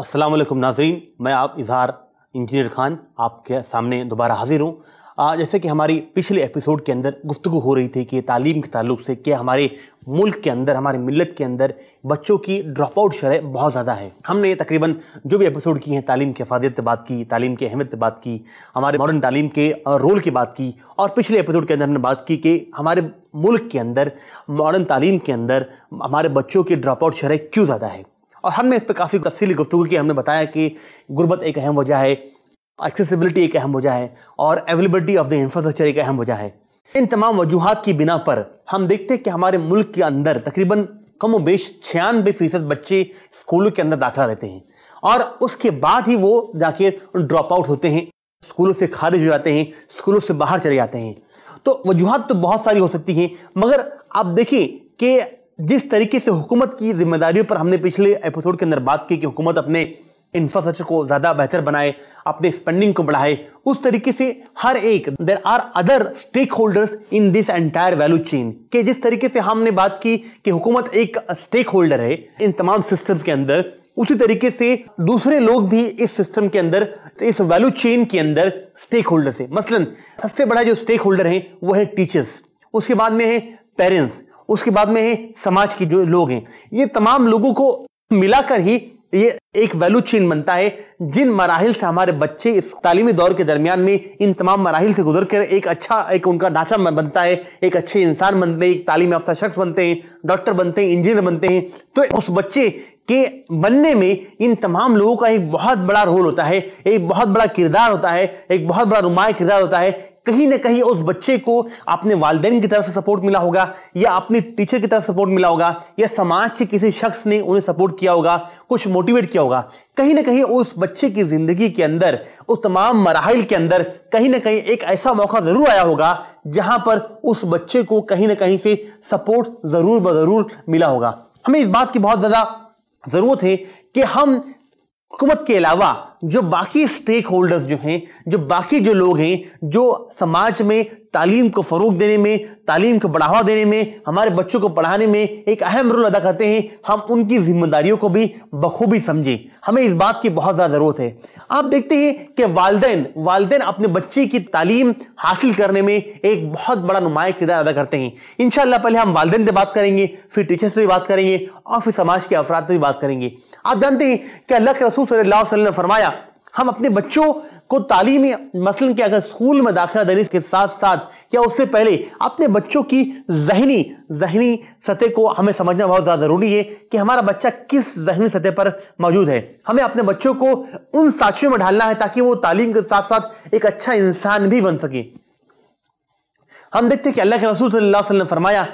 अस्सलाम वालेकुम नाजरीन मैं आप इजहार इंजीनियर खान आपके सामने दोबारा हाजिर हूँ जैसे कि हमारी पिछले एपिसोड के अंदर गुफ्तु हो रही थी कि तालीम के ताल्लुक से कि हमारे मुल्क के अंदर हमारे मिलत के अंदर बच्चों की ड्रॉप आउट शरह बहुत ज़्यादा है हमने ये तकरीबन जो भी एपिसोड किए हैं तालीम की हफाजत पर बात की तालीम की अहमियत पर बात की हमारे मॉडर्न तालीम के रोल की बात की और पिछले एपिसोड के अंदर हमने बात की कि हमारे मुल्क के अंदर मॉडर्न तालीम के अंदर हमारे बच्चों की ड्रॉप आउट शरह क्यों ज़्यादा है और हमने इस पर काफ़ी तफसली गुफ्तु की हमने बताया कि गुर्बत एक अहम वजह है एक्सेसिबिलिटी एक अहम वजह है और अवेलेबिलिटी ऑफ द इंफ्रास्ट्रक्चर एक अहम वजह है इन तमाम वजूहत की बिना पर हम देखते हैं कि हमारे मुल्क के अंदर तकरीबन कम वेश छियानवे फ़ीसद बच्चे स्कूलों के अंदर दाखिला लेते हैं और उसके बाद ही वो जाके ड्रॉप आउट होते हैं स्कूलों से खारिज हो जाते हैं स्कूलों से बाहर चले जाते हैं तो वजूहत तो बहुत सारी हो सकती हैं मगर आप देखिए कि जिस तरीके से हुकूमत की जिम्मेदारियों पर हमने पिछले एपिसोड के अंदर बात की कि हुकूमत अपने इंफ्रास्ट्रक्चर को ज़्यादा बेहतर बनाए अपने स्पेंडिंग को बढ़ाए उस तरीके से हर एक there are other stakeholders in this entire value chain के जिस तरीके से हमने बात की कि हुकूमत एक स्टेक होल्डर है इन तमाम सिस्टम के अंदर उसी तरीके से दूसरे लोग भी इस सिस्टम के अंदर इस वैल्यू चेन के अंदर स्टेक होल्डर से मसलन सबसे बड़ा जो स्टेक होल्डर है वो है टीचर्स उसके बाद में है पेरेंट्स उसके बाद में है समाज के जो लोग हैं ये तमाम लोगों को मिलाकर ही ये एक वैल्यू चेन बनता है जिन मराहल से हमारे बच्चे इस तालीमी दौर के दरमियान में इन तमाम मराहल से गुजर कर एक अच्छा एक उनका ढांचा बनता है एक अच्छे इंसान बनते हैं एक तालीम याफ्ता शख्स बनते हैं डॉक्टर बनते हैं इंजीनियर बनते हैं तो उस बच्चे के बनने में इन तमाम लोगों का एक बहुत बड़ा रोल होता है एक बहुत बड़ा किरदार होता है एक बहुत बड़ा नुमाया किरदार होता है कहीं ना कहीं उस बच्चे को अपने वालदेन की तरफ से सपोर्ट मिला होगा या अपने टीचर की तरफ सपोर्ट मिला होगा या समाज के किसी शख्स ने उन्हें सपोर्ट किया होगा कुछ मोटिवेट किया होगा कहीं ना कहीं उस बच्चे की ज़िंदगी के अंदर उस तमाम मराहल के अंदर कहीं ना कहीं एक ऐसा मौका ज़रूर आया होगा जहां पर उस बच्चे को कहीं ना कहीं से सपोर्ट ज़रूर ब ज़रूर मिला होगा हमें इस बात की बहुत ज़्यादा ज़रूरत है कि हम हुकूमत के अलावा जो बाकी स्टेक होल्डर्स जो हैं जो बाकी जो लोग हैं जो समाज में तालीम को फ़रूग देने में तालीम को बढ़ावा देने में हमारे बच्चों को पढ़ाने में एक अहम रोल अदा करते हैं हम उनकी जिम्मेदारियों को भी बखूबी समझें हमें इस बात की बहुत ज़्यादा ज़रूरत है आप देखते हैं कि वालदेन वालदेन अपने बच्चे की तालीम हासिल करने में एक बहुत बड़ा नुमाया किरदार अदा करते हैं इन पहले हम वालदेन से बात करेंगे फिर टीचर से भी बात करेंगे और फिर समाज के अफराद से भी बात करेंगे आप जानते हैं कि अल्लाह के रसूल सल्ला ने फरमाया हम अपने बच्चों को तालीमी मसलन कि अगर स्कूल में दाखिला दहलीज के साथ साथ या उससे पहले अपने बच्चों की जहनी जहनी सतह को हमें समझना बहुत ज़्यादा ज़रूरी है कि हमारा बच्चा किस जहनी सतह पर मौजूद है हमें अपने बच्चों को उन साक्षियों में ढालना है ताकि वो तालीम के साथ साथ एक अच्छा इंसान भी बन सके हम देखते हैं कि अल्लाह के रसूल सल्लल्लाहु अलैहि वसल्लम ने फरमाया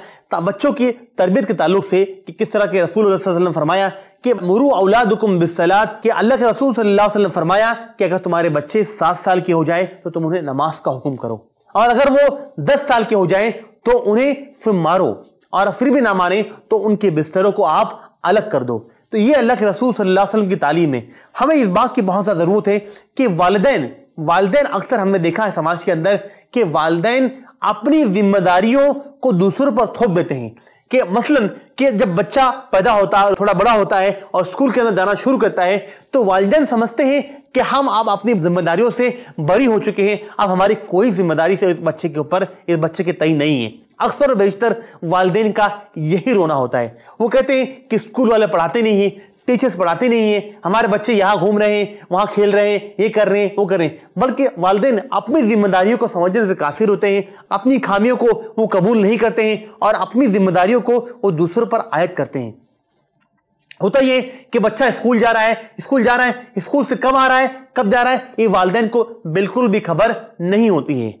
बच्चों की तरबियत के ताल्लुक से कि किस तरह के रसूल वसल्लम फरमाया कि मुरु औलादुकुम बिसलात के अल्लाह के रसूल सल्लल्लाहु अलैहि वसल्लम फरमाया कि अगर तुम्हारे बच्चे सात साल के हो जाए तो तुम उन्हें नमाज का हुक्म करो और अगर वो दस साल के हो जाए तो उन्हें फिर मारो और फिर भी ना माने तो उनके बिस्तरों को आप अलग कर दो तो ये अल्लाह के रसूल सल्लल्लाहु अलैहि वसल्लम की तालीम है हमें इस बात की बहुत ज़्यादा ज़रूरत है कि वालदेन वालदेन अक्सर हमने देखा है समाज के अंदर कि वालदेन अपनी जिम्मेदारियों को दूसरों पर थोप देते हैं कि मसलन कि जब बच्चा पैदा होता है थोड़ा बड़ा होता है और स्कूल के अंदर जाना शुरू करता है तो वालदेन समझते हैं कि हम आप अपनी जिम्मेदारियों से बरी हो चुके हैं अब हमारी कोई जिम्मेदारी से इस बच्चे के ऊपर इस बच्चे के तय नहीं है अक्सर बेशतर वालदेन का यही रोना होता है वो कहते हैं कि स्कूल वाले पढ़ाते नहीं हैं टीचर्स पढ़ाते नहीं हैं हमारे बच्चे यहाँ घूम रहे हैं वहाँ खेल रहे हैं ये कर रहे हैं वो कर रहे हैं बल्कि वालदे अपनी जिम्मेदारियों को समझने से कासिर होते हैं अपनी खामियों को वो कबूल नहीं करते हैं और अपनी जिम्मेदारियों को वो दूसरों पर आयत करते हैं होता ये कि बच्चा स्कूल जा रहा है स्कूल जा रहा है स्कूल से कब आ रहा है कब जा रहा है ये वालदेन को बिल्कुल भी खबर नहीं होती है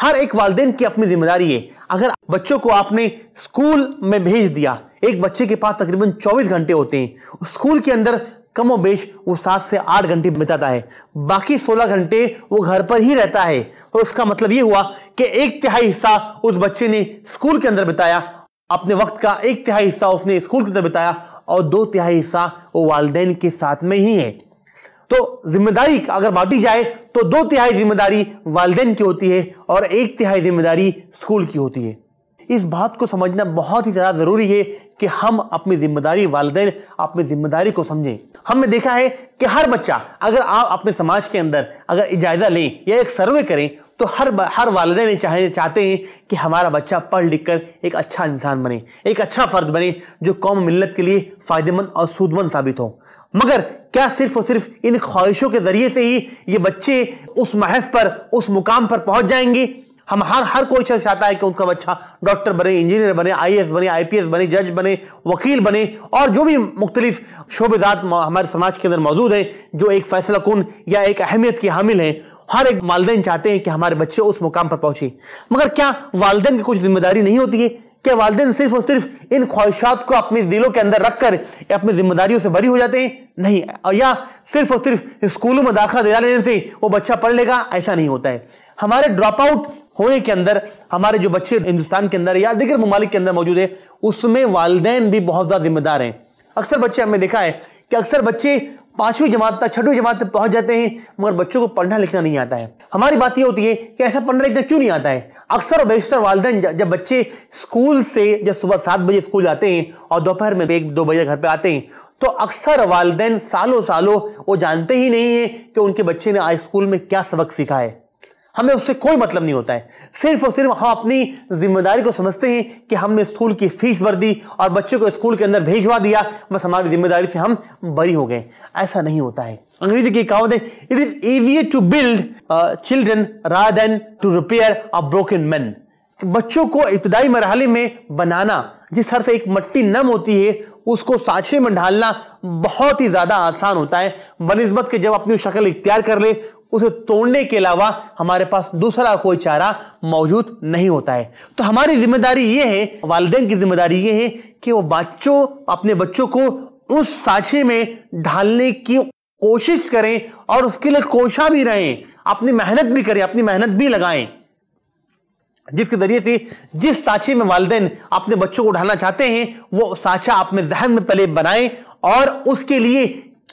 हर एक वालदेन की अपनी जिम्मेदारी है अगर बच्चों को आपने स्कूल में भेज दिया एक बच्चे के पास तकरीबन 24 घंटे होते हैं स्कूल के अंदर कम व बेश वो सात से आठ घंटे बिताता है बाकी सोलह घंटे वो घर पर ही रहता है और उसका मतलब ये हुआ कि एक तिहाई हिस्सा उस बच्चे ने स्कूल के अंदर बिताया अपने वक्त का एक तिहाई हिस्सा उसने स्कूल के अंदर बिताया और दो तिहाई हिस्सा वो वालदेन के साथ में ही है तो जिम्मेदारी अगर बांटी जाए तो दो तिहाई जिम्मेदारी वालदेन की होती है और एक तिहाई जिम्मेदारी स्कूल की होती है इस बात को समझना बहुत ही ज़्यादा ज़रूरी है कि हम अपनी जिम्मेदारी वालदे अपनी जिम्मेदारी को समझें हमने देखा है कि हर बच्चा अगर आप अपने समाज के अंदर अगर इजायज़ा लें या एक सर्वे करें तो हर हर ने चाहे चाहते हैं कि हमारा बच्चा पढ़ लिख कर एक अच्छा इंसान बने एक अच्छा फ़र्द बने जो कौम मिलत के लिए फ़ायदेमंद और सूदमंद साबित हो मगर क्या सिर्फ और सिर्फ इन ख्वाहिशों के ज़रिए से ही ये बच्चे उस महफ पर उस मुकाम पर पहुंच जाएंगे हम हर हर कोई शख्स चाहता है कि उनका बच्चा डॉक्टर बने इंजीनियर बने आई बने आई बने जज बने वकील बने और जो भी मुख्तलिफ शोबेजात हमारे समाज के अंदर मौजूद हैं जो एक फैसला कन या एक अहमियत की हामिल हैं हर एक वालदेन चाहते हैं कि हमारे बच्चे उस मुकाम पर पहुंचे मगर क्या वालदेन की कुछ जिम्मेदारी नहीं होती है क्या वालदेन सिर्फ और सिर्फ इन ख्वाहिशात को अपने दिलों के अंदर रखकर अपनी जिम्मेदारियों से भरी हो जाते हैं नहीं या सिर्फ और सिर्फ स्कूलों में दाखिला दिला लेने से वो बच्चा पढ़ लेगा ऐसा नहीं होता है हमारे ड्रॉप आउट होने के अंदर हमारे जो बच्चे हिंदुस्तान के अंदर या दिगर ममालिक के अंदर मौजूद है उसमें वालदेन भी बहुत ज़्यादा जिम्मेदार हैं अक्सर बच्चे हमने देखा है कि अक्सर बच्चे पांचवी जमात तक छठवीं जमात तक पहुंच जाते हैं मगर बच्चों को पढ़ना लिखना नहीं आता है हमारी बात यह होती है कि ऐसा पढ़ना लिखना क्यों नहीं आता है अक्सर और बेशतर वालदेन जब बच्चे स्कूल से जब सुबह सात बजे स्कूल जाते हैं और दोपहर में एक दो बजे घर पर आते हैं तो अक्सर वालदेन सालों सालों वो जानते ही नहीं है कि उनके बच्चे ने आज स्कूल में क्या सबक सीखा है हमें उससे कोई मतलब नहीं होता है सिर्फ और सिर्फ हम अपनी जिम्मेदारी को समझते हैं कि हमने स्कूल की फीस भर दी और बच्चे को स्कूल के अंदर भेजवा दिया बस हमारी जिम्मेदारी से हम बरी हो गए ऐसा नहीं होता है अंग्रेजी की कहावत है it is easier to build children than to repair a broken man बच्चों को इब्तदाई मरहले में बनाना जिस हर से एक मट्टी नम होती है उसको सांचे में ढालना बहुत ही ज़्यादा आसान होता है बनस्बत के जब अपनी शक्ल इख्तियार कर ले उसे तोड़ने के अलावा हमारे पास दूसरा कोई चारा मौजूद नहीं होता है तो हमारी जिम्मेदारी ये है वालदेन की जिम्मेदारी ये है कि वो बच्चों अपने बच्चों को उस साछे में ढालने की कोशिश करें और उसके लिए कोशा भी रहें अपनी मेहनत भी करें अपनी मेहनत भी लगाएं जिसके जरिए से जिस साछे में वालदेन अपने बच्चों को ढालना चाहते हैं वो साछा अपने जहन में पहले बनाएं और उसके लिए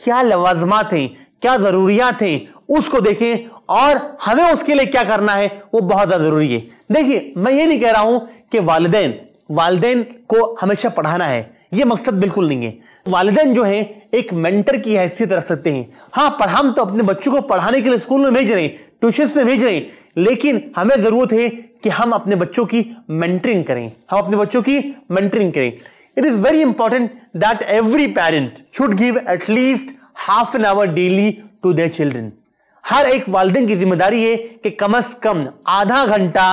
क्या लवाजमात हैं क्या ज़रूरियात हैं उसको देखें और हमें उसके लिए क्या करना है वो बहुत ज़्यादा ज़रूरी है देखिए मैं ये नहीं कह रहा हूं कि वालदेन वालदेन को हमेशा पढ़ाना है ये मकसद बिल्कुल नहीं है वालदेन जो है एक मेंटर की हैसियत रख सकते हैं हाँ पर हम तो अपने बच्चों को पढ़ाने के लिए स्कूल में भेज रहे हैं ट्यूशन में भेज रहे हैं लेकिन हमें ज़रूरत है कि हम अपने बच्चों की मेंटरिंग करें हम अपने बच्चों की मेंटरिंग करें it is very important that every parent should give at least half an hour daily to to children हर एक वालदेन की जिम्मेदारी है कि कम अज कम आधा घंटा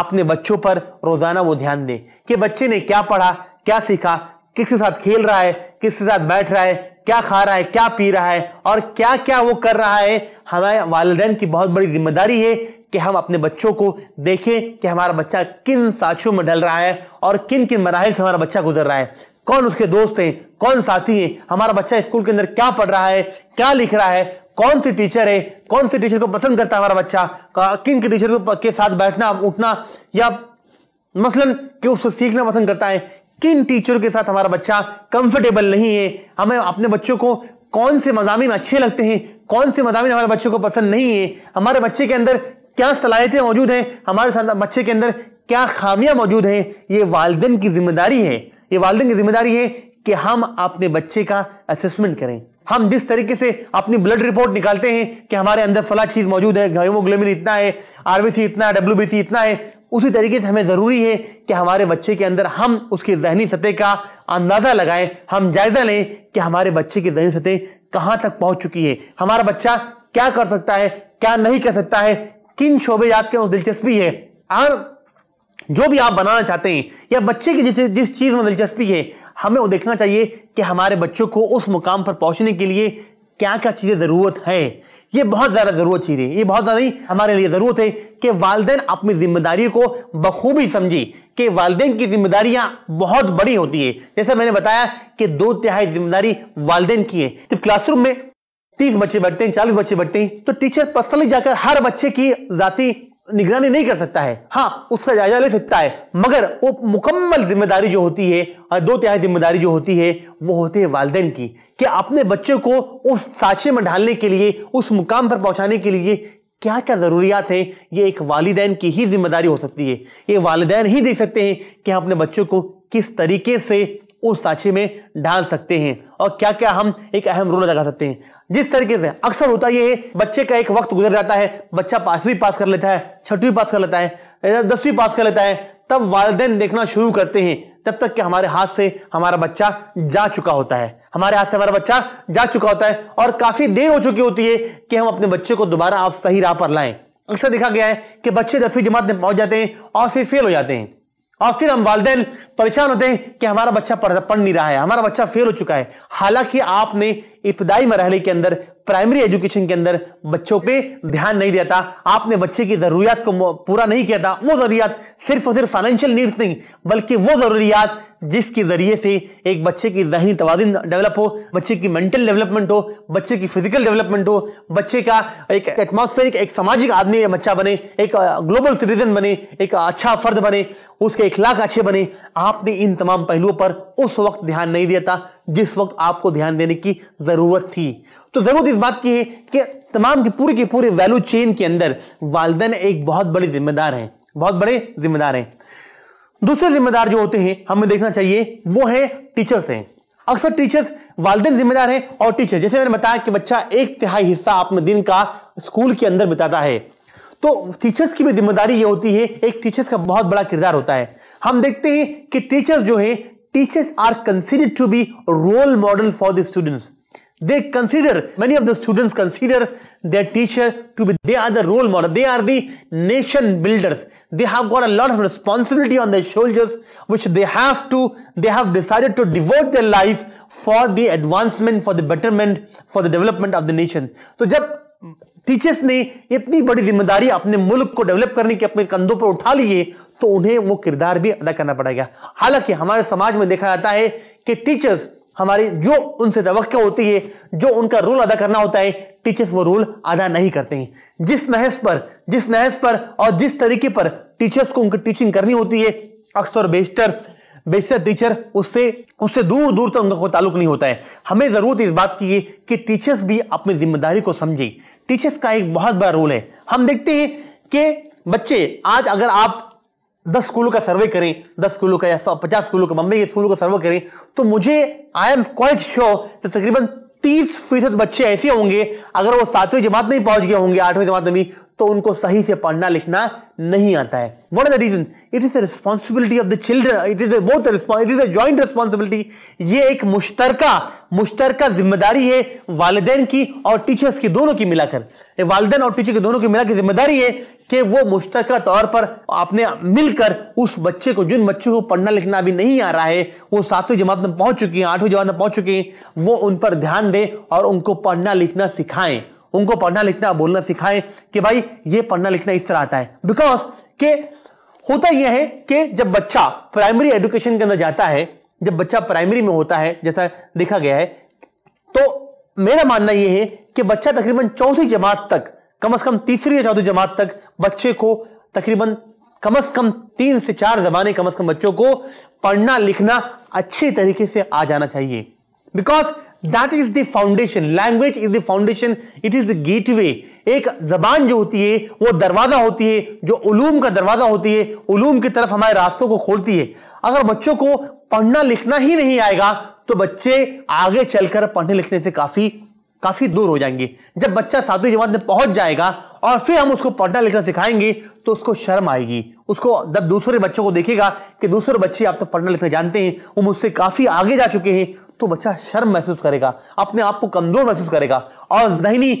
अपने बच्चों पर रोजाना वो ध्यान दें कि बच्चे ने क्या पढ़ा क्या सीखा किसके साथ खेल रहा है किसके साथ बैठ रहा है क्या खा रहा है क्या पी रहा है और क्या क्या वो कर रहा है हमारे वालदेन की बहुत बड़ी जिम्मेदारी है कि हम अपने बच्चों को देखें कि हमारा बच्चा किन साक्षियों में ढल रहा है और किन किन मराहल से हमारा बच्चा गुजर रहा है कौन उसके दोस्त हैं कौन साथी हैं हमारा बच्चा स्कूल के अंदर क्या पढ़ रहा है क्या लिख रहा है कौन सी टीचर है कौन सी टीचर को पसंद करता है हमारा बच्चा किन के टीचर के साथ बैठना उठना या मसलन कि उसको सीखना पसंद करता है किन टीचर के साथ हमारा बच्चा कंफर्टेबल नहीं है हमें अपने बच्चों को कौन से मजामी अच्छे लगते हैं कौन से मजामी हमारे बच्चों को पसंद नहीं है हमारे बच्चे के अंदर क्या सलाहियतें मौजूद हैं हमारे बच्चे के अंदर क्या खामियां मौजूद हैं ये वालदेन की जिम्मेदारी है ये वालदेन की जिम्मेदारी है कि हम अपने बच्चे का असेसमेंट करें हम जिस तरीके से अपनी ब्लड रिपोर्ट निकालते हैं कि हमारे अंदर फला चीज मौजूद है हेमोग्लोबिन इतना है आरबीसी इतना है डब्ल्यू इतना है उसी तरीके से हमें ज़रूरी है कि हमारे बच्चे के अंदर हम उसकी जहनी सतह का अंदाज़ा लगाएं हम जायज़ा लें कि हमारे बच्चे की जहनी सतह कहाँ तक पहुँच चुकी है हमारा बच्चा क्या कर सकता है क्या नहीं कर सकता है किन शोबे याद के दिलचस्पी है और जो भी आप बनाना चाहते हैं या बच्चे की जिस जिस चीज़ में दिलचस्पी है हमें वो देखना चाहिए कि हमारे बच्चों को उस मुकाम पर पहुंचने के लिए क्या क्या चीज़ें ज़रूरत है ये बहुत ज़्यादा ज़रूरत चीज़ है ये बहुत ज़्यादा ही हमारे लिए ज़रूरत है कि वालदे अपनी जिम्मेदारी को बखूबी समझें कि वालदे की जिम्मेदारियाँ बहुत बड़ी होती है जैसे मैंने बताया कि दो तिहाई जिम्मेदारी वालदे की है जब क्लासरूम में तीस बच्चे बैठते हैं चालीस बच्चे बैठते हैं तो टीचर पर्सनली जाकर हर बच्चे की जाती निगरानी नहीं कर सकता है हाँ उसका जायजा ले सकता है मगर वो मुकम्मल जिम्मेदारी जो होती है और दो तिहाई जिम्मेदारी जो होती है वो होती है वालदेन की कि अपने बच्चे को उस साचे में ढालने के लिए उस मुकाम पर पहुंचाने के लिए क्या क्या ज़रूरियात हैं ये एक वालदेन की ही जिम्मेदारी हो सकती है ये वालदेन ही देख सकते हैं कि हम अपने बच्चों को किस तरीके से उस साक्षी में ढाल सकते हैं और क्या क्या हम एक अहम रोल लगा सकते हैं जिस तरीके से अक्सर होता यह है बच्चे का एक वक्त गुजर जाता है बच्चा पांचवी पास कर लेता है छठवीं पास कर लेता है दसवीं पास कर लेता है तब वालदेन देखना शुरू करते हैं तब तक कि हमारे हाथ से हमारा बच्चा जा चुका होता है हमारे हाथ से हमारा बच्चा जा चुका होता है और काफी देर हो चुकी होती है कि हम अपने बच्चे को दोबारा आप सही राह पर लाएं अक्सर देखा गया है कि बच्चे दसवीं जमात में पहुंच जाते हैं और फिर फेल हो जाते हैं और फिर हम वालदे परेशान होते हैं कि हमारा बच्चा पढ़ नहीं रहा है हमारा बच्चा फेल हो चुका है हालांकि आपने इब्तदाई मरहले के अंदर प्राइमरी एजुकेशन के अंदर बच्चों पे ध्यान नहीं देता आपने बच्चे की जरूरियात को पूरा नहीं किया था वो जरूरियात सिर्फ और सिर्फ फाइनेंशियल नीड्स नहीं बल्कि वो जरूरियात जिसके जरिए से एक बच्चे की जहनी तो डेवलप हो बच्चे की मेंटल डेवलपमेंट हो बच्चे की फिजिकल डेवलपमेंट हो बच्चे का एक एटमॉस्फेरिक एक सामाजिक आदमी बच्चा बने एक ग्लोबल सिटीजन बने एक अच्छा फर्द बने उसके इखलाक अच्छे बने आपने इन तमाम पहलुओं पर उस वक्त ध्यान नहीं दिया था जिस वक्त आपको ध्यान देने की ज़रूरत थी तो जरूरत इस बात की है कि तमाम की पूरी की पूरी वैल्यू चेन के अंदर वालदेन एक बहुत बड़े जिम्मेदार हैं बहुत बड़े जिम्मेदार हैं दूसरे जिम्मेदार जो होते हैं हमें देखना चाहिए वो है टीचर्स हैं अक्सर टीचर्स वालदेन जिम्मेदार हैं और टीचर जैसे मैंने बताया कि बच्चा एक तिहाई हिस्सा अपने दिन का स्कूल के अंदर बिताता है तो टीचर्स की भी जिम्मेदारी ये होती है एक टीचर्स का बहुत बड़ा किरदार होता है हम देखते हैं कि टीचर्स जो है teachers are considered to be role model for the students they consider many of the students consider their teacher to be they are the role model they are the nation builders they have got a lot of responsibility on their shoulders which they have to they have decided to devote their life for the advancement for the betterment for the development of the nation so jab teachers ने इतनी बड़ी जिम्मेदारी अपने मुल्क को develop करने की अपने कंधों पर उठा लिए तो उन्हें वो किरदार भी अदा करना पड़ेगा हालांकि हमारे समाज में देखा जाता है कि टीचर्स हमारी जो उनसे तो होती है जो उनका रोल अदा करना होता है टीचर्स वो रोल अदा नहीं करते हैं जिस महज पर जिस महज पर और जिस तरीके पर टीचर्स को उनकी टीचिंग करनी होती है अक्सर बेशतर बेशतर टीचर उससे उससे दूर दूर तक उनका कोई ताल्लुक नहीं होता है हमें ज़रूरत इस बात की है कि टीचर्स भी अपनी जिम्मेदारी को समझें टीचर्स का एक बहुत बड़ा रोल है हम देखते हैं कि बच्चे आज अगर आप दस स्कूलों का सर्वे करें दस स्कूलों का या सौ पचास स्कूलों का बम्बई के स्कूलों का सर्वे करें तो मुझे आई एम क्वाइट श्योर तकरीबन तीस फीसद बच्चे ऐसे होंगे अगर वो सातवीं जमात नहीं पहुंच गए होंगे आठवीं जमात में भी तो उनको सही से पढ़ना लिखना नहीं आता है what is the reason it is the responsibility of the children it is both it is a joint responsibility ये एक मुश्तरका मुश्तरका जिम्मेदारी है वालदेन की और टीचर्स की दोनों की मिलाकर वालदेन और टीचर की दोनों की मिलाकर जिम्मेदारी है कि वो मुश्तर तौर पर आपने मिलकर उस बच्चे को जिन बच्चों को पढ़ना लिखना अभी नहीं आ रहा है वो सातवीं जमात में पहुंच चुकी हैं आठवीं जमात में पहुंच चुकी हैं वो उन पर ध्यान दें और उनको पढ़ना लिखना सिखाएं उनको पढ़ना लिखना बोलना सिखाएं कि भाई ये पढ़ना लिखना इस तरह आता है बिकॉज के होता यह है कि जब बच्चा प्राइमरी एजुकेशन के अंदर जाता है जब बच्चा प्राइमरी में होता है जैसा देखा गया है तो मेरा मानना यह है कि बच्चा तकरीबन चौथी जमात तक कम अज कम तीसरी या चौथी जमात तक बच्चे को तकरीबन कम अज कम तीन से चार जमाने कम अज कम बच्चों को पढ़ना लिखना अच्छे तरीके से आ जाना चाहिए because that is the foundation language is the foundation it is the gateway एक जबान जो होती है वो दरवाज़ा होती है जो उलूम का दरवाज़ा होती है उलूम की तरफ हमारे रास्तों को खोलती है अगर बच्चों को पढ़ना लिखना ही नहीं आएगा तो बच्चे आगे चलकर पढ़ने लिखने से काफ़ी काफ़ी दूर हो जाएंगे जब बच्चा सातवीं जमात में पहुंच जाएगा और फिर हम उसको पढ़ना लिखना सिखाएंगे तो उसको शर्म आएगी उसको जब दूसरे बच्चों को देखेगा कि दूसरे बच्चे आप तो पढ़ना लिखना जानते हैं वो मुझसे काफ़ी आगे जा चुके हैं तो बच्चा शर्म महसूस करेगा अपने आप को कमजोर महसूस करेगा और जहनी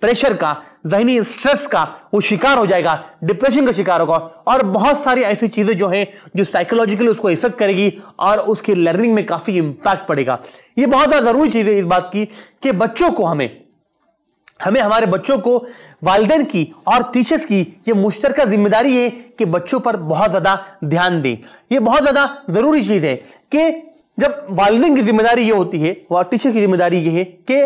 प्रेशर का जहनी स्ट्रेस का वो शिकार हो जाएगा डिप्रेशन का शिकार होगा और बहुत सारी ऐसी चीज़ें जो हैं जो साइकोलॉजिकली उसको इफेक्ट करेगी और उसकी लर्निंग में काफ़ी इम्पैक्ट पड़ेगा ये बहुत ज़्यादा ज़रूरी चीज़ है इस बात की कि बच्चों को हमें हमें हमारे बच्चों को वालदेन की और टीचर्स की ये मुश्तर जिम्मेदारी है कि बच्चों पर बहुत ज़्यादा ध्यान दें ये बहुत ज़्यादा ज़रूरी चीज़ है कि जब वालदेन की जिम्मेदारी ये होती है और टीचर की जिम्मेदारी ये है कि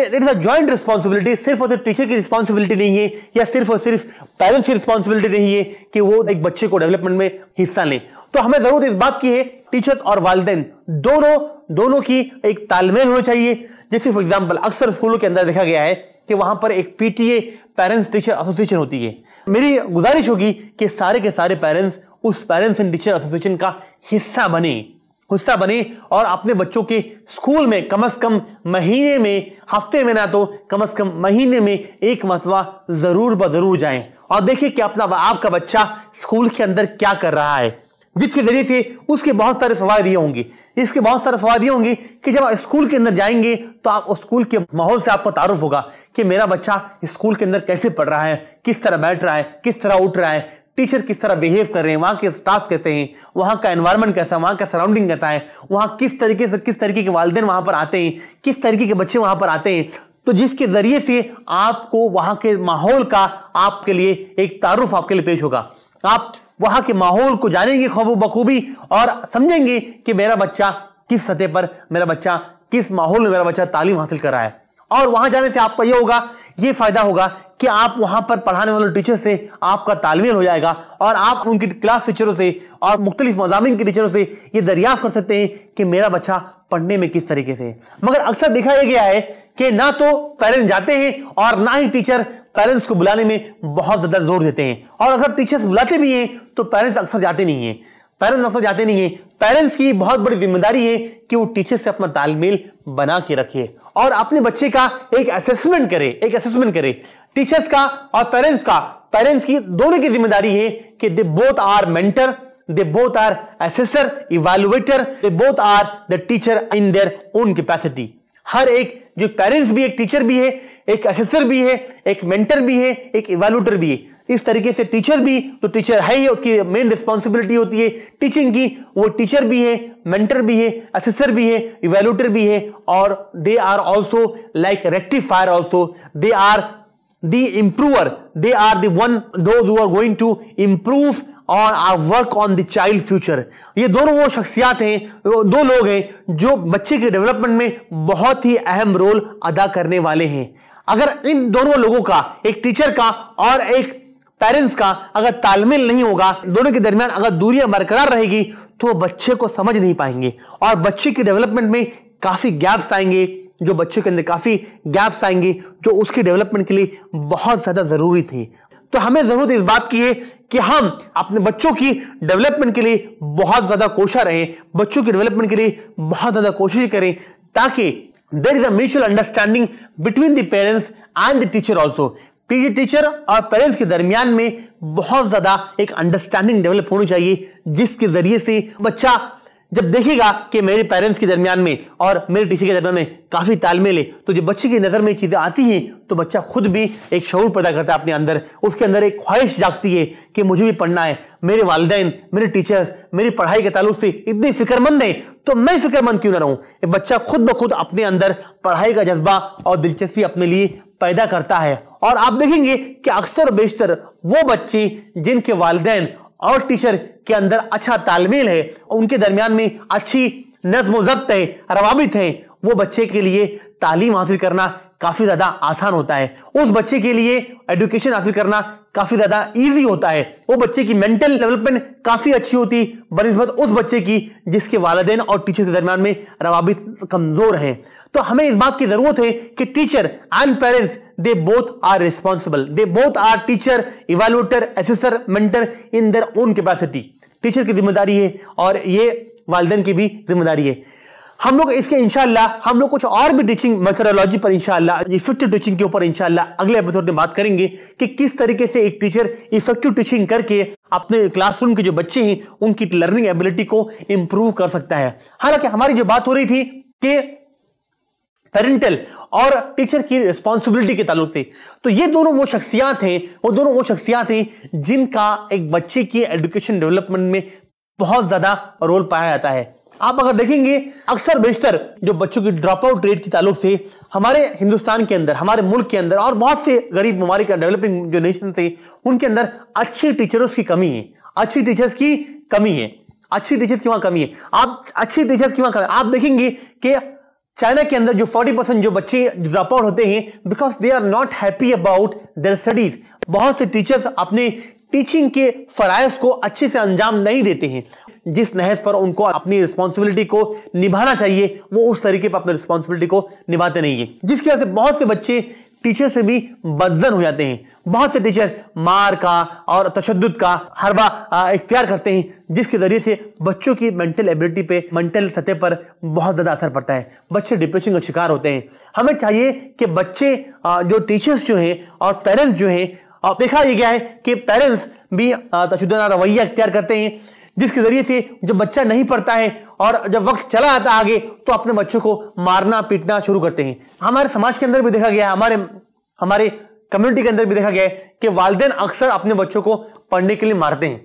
it is a joint responsibility सिर्फ और सिर्फ टीचर की रिस्पॉन्सिबिलिटी नहीं है या सिर्फ और सिर्फ पेरेंट्स की रिस्पॉन्सिबिलिटी नहीं है कि वो एक बच्चे को डेवलपमेंट में हिस्सा लें तो हमें ज़रूरत इस बात की है टीचर्स और वालदेन दोनों दोनों की एक तालमेल होनी चाहिए जैसे फॉर एग्जाम्पल अक्सर स्कूलों के अंदर देखा गया है कि वहाँ पर एक पीटीए पेरेंट्स टीचर एसोसिएशन होती है मेरी गुजारिश होगी कि सारे के सारे पेरेंट्स उस पेरेंट्स एंड टीचर एसोसिएशन का हिस्सा बने हिस्सा बने और अपने बच्चों के स्कूल में कम से कम महीने में हफ्ते में ना तो कम से कम महीने में एक मतवा जरूर ब जरूर जाए और देखिए कि अपना आपका बच्चा स्कूल के अंदर क्या कर रहा है जिसके जरिए से उसके बहुत सारे सवाल दिए होंगे इसके बहुत सारे सवाल दिए होंगे कि जब आप स्कूल के अंदर जाएंगे तो आप उस स्कूल के माहौल से आपको तारुफ होगा कि मेरा बच्चा स्कूल के अंदर कैसे पढ़ रहा है किस तरह बैठ रहा है किस तरह उठ रहा है टीचर किस तरह बिहेव कर रहे हैं वहाँ के स्टाफ कैसे हैं वहाँ का एनवायरनमेंट कैसा है वहाँ का सराउंडिंग कैसा है वहाँ किस तरीके से किस तरीके के वालदे वहाँ पर आते हैं किस तरीके के बच्चे वहाँ पर आते हैं तो जिसके ज़रिए से आपको वहाँ के माहौल का आपके लिए एक तारुफ आपके लिए पेश होगा आप वहाँ के माहौल को जानेंगे खूब बखूबी और समझेंगे कि मेरा बच्चा किस सतह पर मेरा बच्चा किस माहौल में मेरा बच्चा तालीम हासिल कर रहा है और वहां जाने से आपका यह होगा ये फायदा होगा कि आप वहां पर पढ़ाने वाले टीचर से आपका तालमेल हो जाएगा और आप उनकी क्लास टीचरों से और मुख्तलिफ मजामी के टीचरों से ये दरियाफ कर सकते हैं कि मेरा बच्चा पढ़ने में किस तरीके से मगर अक्सर देखा यह गया है कि ना तो पेरेंट्स जाते हैं और ना ही टीचर पेरेंट्स को बुलाने में बहुत ज्यादा जोर देते हैं और अगर टीचर्स बुलाते भी हैं तो पेरेंट्स अक्सर जाते नहीं है पेरेंट्स अक्सर जाते नहीं है पेरेंट्स की बहुत बड़ी जिम्मेदारी है कि वो टीचर से अपना तालमेल बना के रखे और अपने बच्चे का एक असेसमेंट करे एक असेसमेंट करे टीचर्स का और पेरेंट्स का पेरेंट्स की दोनों की जिम्मेदारी है कि they both are mentor they both are assessor evaluator they both are the teacher in their own capacity हर एक जो पेरेंट्स भी एक टीचर भी है एक असेसर भी है एक मेंटर भी है एक इवेलुएटर भी है इस तरीके से टीचर भी तो टीचर है ही उसकी मेन रिस्पॉन्सिबिलिटी होती है टीचिंग की वो टीचर भी है मेंटर भी है असिस्टर भी है इवेल्यूटर भी है और they are also like rectifier also they are the improver they are the one those who are going to improve और are work on the child future ये दोनों वो शख्सियात हैं दो लोग हैं जो बच्चे के डेवलपमेंट में बहुत ही अहम रोल अदा करने वाले हैं अगर इन दोनों लोगों का एक टीचर का और एक पेरेंट्स का अगर तालमेल नहीं होगा दोनों के दरमियान अगर दूरियां बरकरार रहेगी तो बच्चे को समझ नहीं पाएंगे और बच्चे की डेवलपमेंट में काफ़ी गैप्स आएंगे जो बच्चे के अंदर काफ़ी गैप्स आएंगे जो उसकी डेवलपमेंट के लिए बहुत ज़्यादा ज़रूरी थी तो हमें ज़रूरत इस बात की है कि हम अपने बच्चों की डेवलपमेंट के लिए बहुत ज़्यादा कोशा रहें बच्चों की डेवलपमेंट के लिए बहुत ज़्यादा कोशिश करें ताकि there is a mutual understanding between the parents and the teacher also PG teacher और पेरेंट्स के दरमियान में बहुत ज्यादा एक अंडरस्टैंडिंग डेवलप होनी चाहिए जिसके जरिए से बच्चा जब देखेगा कि मेरे पेरेंट्स के दरमियान में और मेरे टीचर के दरमियान में काफ़ी तालमेल है तो जब बच्चे की नज़र में चीज़ें आती हैं तो बच्चा खुद भी एक शौर पैदा करता है अपने अंदर उसके अंदर एक ख्वाहिश जागती है कि मुझे भी पढ़ना है मेरे वालदेन मेरे टीचर्स मेरी पढ़ाई के ताल्लुक से इतनी फिक्रमंद है तो मैं फिक्रमंद क्यों ना रहूं ये बच्चा खुद ब खुद अपने अंदर पढ़ाई का जज्बा और दिलचस्पी अपने लिए पैदा करता है और आप देखेंगे कि अक्सर बेशतर वो बच्चे जिनके वालदेन और टीचर के अंदर अच्छा तालमेल है और उनके दरमियान में अच्छी नज्म जब्त है रवाबित हैं वो बच्चे के लिए तालीम हासिल करना काफ़ी ज़्यादा आसान होता है उस बच्चे के लिए एडुकेशन हासिल करना काफ़ी ज़्यादा ईजी होता है वो बच्चे की मेंटल डेवलपमेंट काफ़ी अच्छी होती बनस्बत उस बच्चे की जिसके वालदेन और टीचर के दरमियान में रवाबित कमज़ोर हैं तो हमें इस बात की ज़रूरत है कि teacher and parents they both are responsible they both are teacher evaluator assessor mentor in their own capacity teacher की जिम्मेदारी है और ये वालदेन की भी जिम्मेदारी है हम लोग इसके इंशाला हम लोग कुछ और भी टीचिंग मेथोडोलॉजी पर इंशाला इफेक्टिव टीचिंग के ऊपर इंशाला अगले एपिसोड में बात करेंगे कि किस तरीके से एक टीचर इफेक्टिव टीचिंग करके अपने क्लासरूम के जो बच्चे हैं उनकी लर्निंग एबिलिटी को इंप्रूव कर सकता है हालांकि हमारी जो बात हो रही थी कि पेरेंटल और टीचर की रिस्पॉन्सिबिलिटी के तल्लु से तो ये दोनों वो शख्सियात हैं वो दोनों वो शख्सियात हैं जिनका एक बच्चे की एजुकेशन डेवलपमेंट में बहुत ज़्यादा रोल पाया जाता है आप अगर देखेंगे अक्सर बेशतर जो बच्चों की ड्रॉप आउट रेट के ताल्लुक से हमारे हिंदुस्तान के अंदर हमारे मुल्क के अंदर और बहुत से गरीब ममालिक डेवलपिंग जो नेशन से उनके अंदर अच्छे टीचरों की कमी है अच्छी टीचर्स की कमी है अच्छी टीचर्स की वहाँ कमी है आप अच्छी टीचर्स की वहाँ कमी आप देखेंगे कि चाइना के अंदर जो 40 परसेंट जो बच्चे ड्रॉप आउट होते हैं because they are not happy about their studies बहुत से टीचर्स अपने टीचिंग के फ़रज़ को अच्छे से अंजाम नहीं देते हैं जिस नहज पर उनको अपनी रिस्पॉन्सिबिलिटी को निभाना चाहिए वो उस तरीके पर अपनी रिस्पॉन्सिबिलिटी को निभाते नहीं है जिसकी वजह से बहुत से बच्चे टीचर से भी बदजन हो जाते हैं बहुत से टीचर मार का और तशद का हरबा इख्तियार करते हैं जिसके ज़रिए से बच्चों की मेंटल एबिलिटी पे मेंटल सतह पर बहुत ज़्यादा असर पड़ता है बच्चे डिप्रेशन का शिकार होते हैं हमें चाहिए कि बच्चे जो टीचर्स जो हैं और पेरेंट्स जो हैं और देखा यह गया है कि पेरेंट्स भी तशुदाना रवैया अख्तियार करते हैं जिसके ज़रिए से जब बच्चा नहीं पढ़ता है और जब वक्त चला आता आगे तो अपने बच्चों को मारना पीटना शुरू करते हैं हमारे समाज के अंदर भी देखा गया है हमारे हमारे कम्युनिटी के अंदर भी देखा गया है कि वालदेन अक्सर अपने बच्चों को पढ़ने के लिए मारते हैं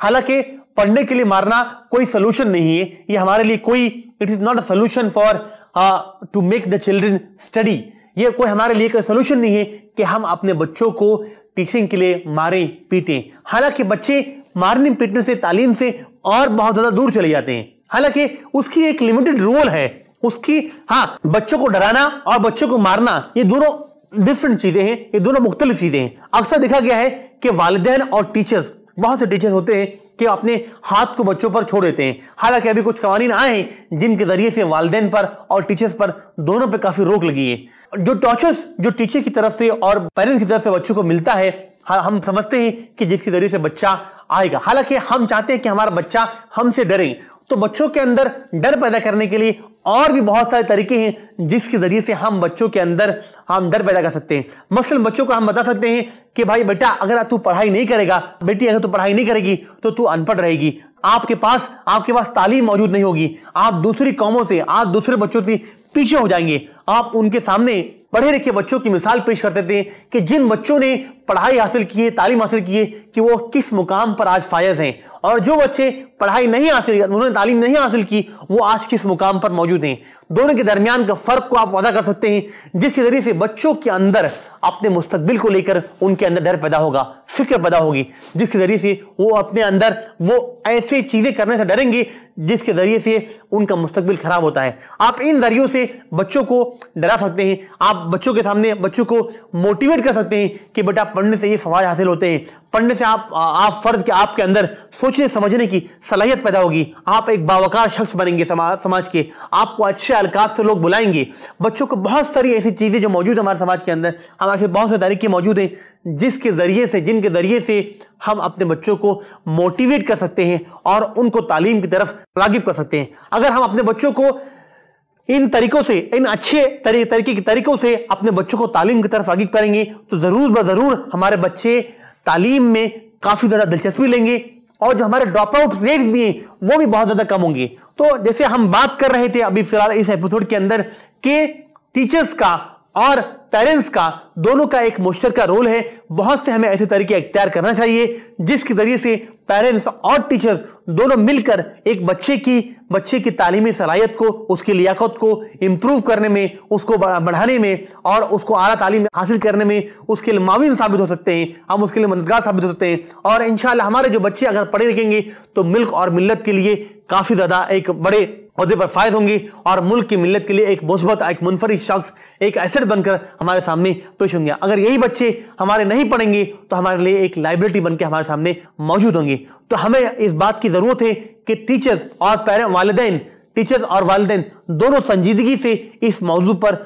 हालांकि पढ़ने के लिए मारना कोई सोल्यूशन नहीं है ये हमारे लिए कोई it is not a solution for to make the children study ये कोई हमारे लिए कोई सोल्यूशन नहीं है कि हम अपने बच्चों को टीचिंग के लिए मारें पीटें हालांकि बच्चे मारने पीटने से तालीम से और बहुत ज़्यादा दूर चले जाते हैं हालांकि उसकी एक लिमिटेड रोल है उसकी हाँ बच्चों को डराना और बच्चों को मारना ये दोनों डिफरेंट चीज़ें हैं ये दोनों मुख्तलिफ चीज़ें हैं अक्सर देखा गया है कि वालदेन और टीचर्स बहुत से टीचर्स होते हैं कि अपने हाथ को बच्चों पर छोड़ देते हैं हालांकि अभी कुछ कवानीन आए हैं जिनके ज़रिए से वालदे पर और टीचर्स पर दोनों पर काफ़ी रोक लगी है जो टॉर्चर्स जो टीचर की तरफ से और पेरेंट्स की तरफ से बच्चों को मिलता है हम समझते हैं कि जिसके ज़रिए से बच्चा आएगा हालांकि हम चाहते हैं कि हमारा बच्चा हमसे डरे तो बच्चों के अंदर डर पैदा करने के लिए और भी बहुत सारे तरीके हैं जिसके ज़रिए से हम बच्चों के अंदर हम डर पैदा कर सकते हैं मसलन बच्चों को हम बता सकते हैं कि भाई बेटा अगर तू पढ़ाई नहीं करेगा बेटी अगर तू पढ़ाई नहीं करेगी तो तू अनपढ़ रहेगी आपके पास आपके पास तालीम मौजूद नहीं होगी आप दूसरी कौमों से आप दूसरे बच्चों से पीछे हो जाएंगे आप उनके सामने पढ़े लिखे बच्चों की मिसाल पेश करते थे कि जिन बच्चों ने पढ़ाई हासिल की है तालीम हासिल की है कि वो किस मुकाम पर आज फायज हैं और जो बच्चे पढ़ाई नहीं हासिल उन्होंने तालीम नहीं हासिल की वो आज किस मुकाम पर मौजूद हैं दोनों के दरमियान का फ़र्क को आप वादा कर सकते हैं जिसके ज़रिए से बच्चों के अंदर अपने मुस्तबिल को लेकर उनके अंदर डर पैदा होगा फिक्र पैदा होगी जिसके ज़रिए से वो अपने अंदर वो ऐसी चीज़ें करने से डरेंगे जिसके ज़रिए से उनका मुस्तबिल ख़राब होता है आप इन ज़रियों से बच्चों को डरा सकते हैं आप बच्चों के सामने बच्चों को मोटिवेट कर सकते हैं कि बेटा पढ़ने से ये फवाद हासिल होते हैं पढ़ने से आप आप फ़र्ज के आपके अंदर सोचने समझने की सलाहियत पैदा होगी आप एक बावकार शख्स बनेंगे समाज समाज के आपको अच्छे अलकाज से लोग बुलाएंगे बच्चों को बहुत सारी ऐसी चीज़ें जो मौजूद हैं हमारे समाज के अंदर हमारे से बहुत से तरीके मौजूद हैं जिसके ज़रिए से जिनके ज़रिए से हम अपने बच्चों को मोटिवेट कर सकते हैं और उनको तालीम की तरफ रागिब कर सकते हैं अगर हम अपने बच्चों को इन तरीकों से इन अच्छे तरीके तरीके के तरीकों से अपने बच्चों को तालीम की तरफ आगे करेंगे तो ज़रूर ब ज़रूर हमारे बच्चे तालीम में काफ़ी ज़्यादा दिलचस्पी लेंगे और जो हमारे ड्रॉप आउट रेट्स भी हैं वो भी बहुत ज़्यादा कम होंगे तो जैसे हम बात कर रहे थे अभी फिलहाल इस एपिसोड के अंदर के टीचर्स का और पेरेंट्स का दोनों का एक मुश्तरका रोल है बहुत से हमें ऐसे तरीके अख्तियार करना चाहिए जिसके ज़रिए से पेरेंट्स और टीचर्स दोनों मिलकर एक बच्चे की बच्चे की तालीमी सलाहियत को उसकी लियाकत को इम्प्रूव करने में उसको बढ़ाने में और उसको आला तालीम हासिल करने में उसके लिए माविन साबित हो सकते हैं हम उसके लिए मददगार साबित हो सकते हैं और इन हमारे जो बच्चे अगर पढ़े लिखेंगे तो मिल्क और मिलत के लिए काफ़ी ज़्यादा एक बड़े अहदे पर फायद होंगी और मुल्क की मिलत के लिए एक मुस्बत एक मुनफरद शख्स एक एसेट बनकर हमारे सामने पेश होंगे अगर यही बच्चे हमारे नहीं पढ़ेंगे तो हमारे लिए एक लाइब्रेटी बनकर हमारे सामने मौजूद होंगे तो हमें इस बात की ज़रूरत है कि टीचर्स और पैर वालदेन टीचर्स और वालदेन दोनों संजीदगी से इस मौजू पर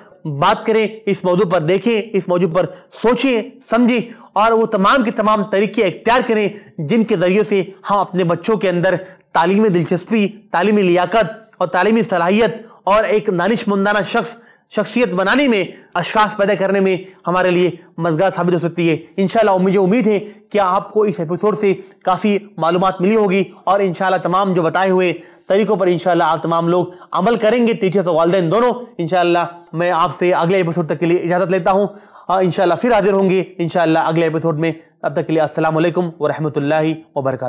बात करें इस मौजू पर देखें इस मौजू पर सोचें समझें और वो तमाम के तमाम तरीके इख्तियार करें जिनके ज़रिए से हम अपने बच्चों के अंदर तालीमी दिलचस्पी तालीमी लियाकत और तालीमी सलाहियत और एक दानिशमंदाना शख्स शख्सियत बनाने में अशास पैदा करने में हमारे लिए मददगार साबित हो सकती है इन मुझे उम्मीद है कि आपको इस एपिसोड से काफ़ी मालूम मिली होगी और इन तमाम जो बताए हुए तरीक़ों पर इन आप तमाम लोग अमल करेंगे टीचर्स और वालदे दोनों इन मैं आपसे अगले एपिसोड तक के लिए इजाज़त लेता हूँ इन फिर हाजिर होंगे इन अगले एपिसोड में अब तक के लिए असल वरहमल वर्का